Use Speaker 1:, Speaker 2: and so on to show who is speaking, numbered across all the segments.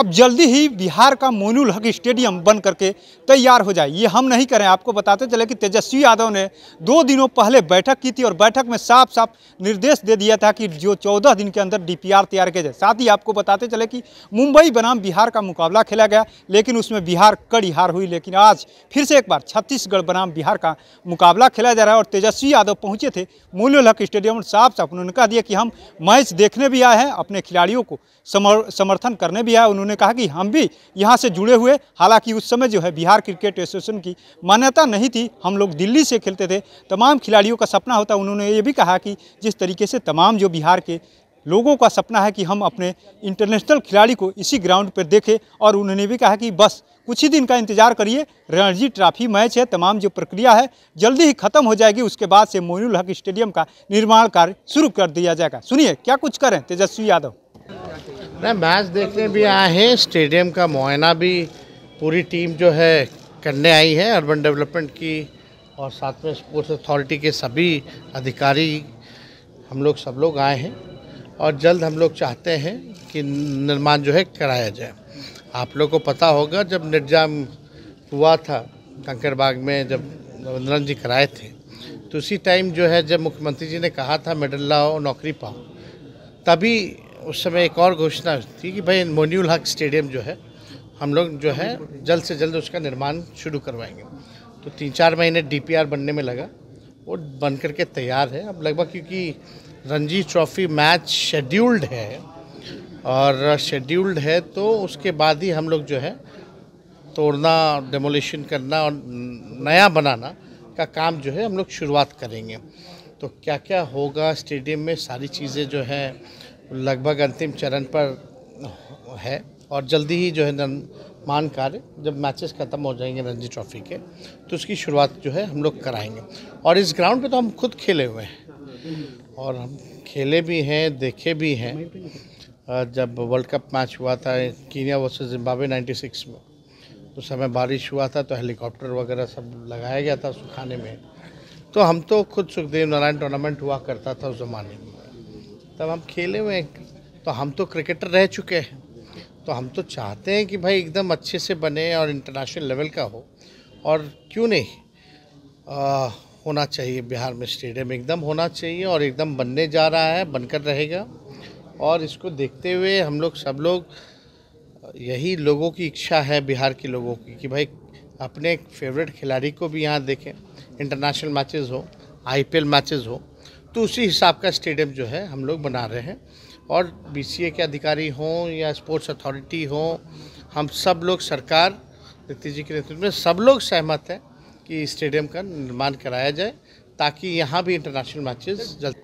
Speaker 1: अब जल्दी ही बिहार का मोनुल हक स्टेडियम बन करके तैयार हो जाए ये हम नहीं करें आपको बताते चले कि तेजस्वी यादव ने दो दिनों पहले बैठक की थी और बैठक में साफ साफ निर्देश दे दिया था कि जो चौदह दिन के अंदर डीपीआर तैयार किया जाए साथ ही आपको बताते चले कि मुंबई बनाम बिहार का मुकाबला खेला गया लेकिन उसमें बिहार कड़ी हार हुई लेकिन आज फिर से एक बार छत्तीसगढ़ बनाम बिहार का मुकाबला खेला जा रहा है और तेजस्वी यादव पहुँचे थे मोनुल हक स्टेडियम और साफ साफ उन्होंने कहा दिया कि हम मैच देखने भी आए हैं अपने खिलाड़ियों को समर्थन करने भी आए उन्होंने उन्होंने कहा कि हम भी यहाँ से जुड़े हुए हालांकि उस समय जो है बिहार क्रिकेट एसोसिएशन की मान्यता नहीं थी हम लोग दिल्ली से खेलते थे तमाम खिलाड़ियों का सपना होता उन्होंने ये भी कहा कि जिस तरीके से तमाम जो बिहार के लोगों का सपना है कि हम अपने इंटरनेशनल खिलाड़ी को इसी ग्राउंड पर देखें और उन्होंने भी कहा कि बस कुछ ही दिन का इंतजार करिए रणजी ट्रॉफी मैच है तमाम जो प्रक्रिया है जल्दी ही खत्म हो जाएगी उसके बाद से मोइनुल हक स्टेडियम का निर्माण कार्य शुरू कर दिया जाएगा सुनिए क्या कुछ करें तेजस्वी यादव ना मैच देखने
Speaker 2: भी आए हैं स्टेडियम का मुआयना भी पूरी टीम जो है करने आई है अर्बन डेवलपमेंट की और साथ में स्पोर्ट्स अथॉरिटी के सभी अधिकारी हम लोग सब लोग आए हैं और जल्द हम लोग चाहते हैं कि निर्माण जो है कराया जाए आप लोग को पता होगा जब निर्जाम हुआ था कंकरबाग में जब रविंद्रन जी कराए थे तो उसी टाइम जो है जब मुख्यमंत्री जी ने कहा था मेडल लाओ नौकरी पाओ तभी उस समय एक और घोषणा थी कि भाई मोन्यूल हक स्टेडियम जो है हम लोग जो है जल्द से जल्द उसका निर्माण शुरू करवाएंगे तो तीन चार महीने डीपीआर बनने में लगा वो बन कर के तैयार है अब लगभग क्योंकि रणजी ट्रॉफी मैच शेड्यूल्ड है और शेड्यूल्ड है तो उसके बाद ही हम लोग जो है तोड़ना डेमोलिशन करना और नया बनाना का काम जो है हम लोग शुरुआत करेंगे तो क्या क्या होगा स्टेडियम में सारी चीज़ें जो हैं लगभग अंतिम चरण पर है और जल्दी ही जो है निर्माण कार्य जब मैचेस ख़त्म हो जाएंगे रणजी ट्रॉफी के तो उसकी शुरुआत जो है हम लोग कराएंगे और इस ग्राउंड पे तो हम खुद खेले हुए हैं और हम खेले भी हैं देखे भी हैं जब वर्ल्ड कप मैच हुआ था कीनिया वर्सेस जिम्बाब्वे 96 में उस समय बारिश हुआ था तो हेलीकॉप्टर वगैरह सब लगाया गया था सुखाने में तो हम तो खुद सुखदेव नारायण टूर्नामेंट हुआ करता था उस ज़माने में तब हम खेले हुए हैं तो हम तो क्रिकेटर रह चुके हैं तो हम तो चाहते हैं कि भाई एकदम अच्छे से बने और इंटरनेशनल लेवल का हो और क्यों नहीं आ, होना चाहिए बिहार में स्टेडियम एकदम होना चाहिए और एकदम बनने जा रहा है बनकर रहेगा और इसको देखते हुए हम लोग सब लोग यही लोगों की इच्छा है बिहार के लोगों की कि भाई अपने फेवरेट खिलाड़ी को भी यहाँ देखें इंटरनेशनल मैचेस हो आईपीएल मैचेस हो तो उसी हिसाब का स्टेडियम जो है हम लोग बना रहे हैं और बीसीए के अधिकारी हों या स्पोर्ट्स अथॉरिटी हों हम सब लोग सरकार नीतीश जी के नेतृत्व में सब लोग सहमत हैं कि स्टेडियम का निर्माण कराया जाए ताकि यहाँ भी इंटरनेशनल मैचेस जल्द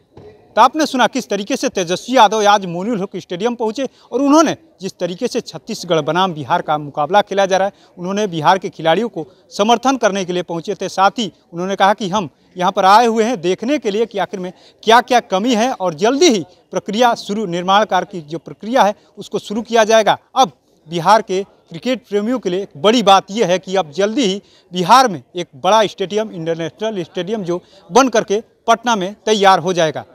Speaker 1: तो आपने सुना किस तरीके से तेजस्वी यादव आज मोनुल हक स्टेडियम पहुँचे और उन्होंने जिस तरीके से छत्तीसगढ़ बनाम बिहार का मुकाबला खेला जा रहा है उन्होंने बिहार के खिलाड़ियों को समर्थन करने के लिए पहुँचे थे साथ ही उन्होंने कहा कि हम यहाँ पर आए हुए हैं देखने के लिए कि आखिर में क्या क्या कमी है और जल्दी ही प्रक्रिया शुरू निर्माण कार्य की जो प्रक्रिया है उसको शुरू किया जाएगा अब बिहार के क्रिकेट प्रेमियों के लिए एक बड़ी बात यह है कि अब जल्दी ही बिहार में एक बड़ा स्टेडियम इंटरनेशनल स्टेडियम जो बन करके पटना में तैयार हो जाएगा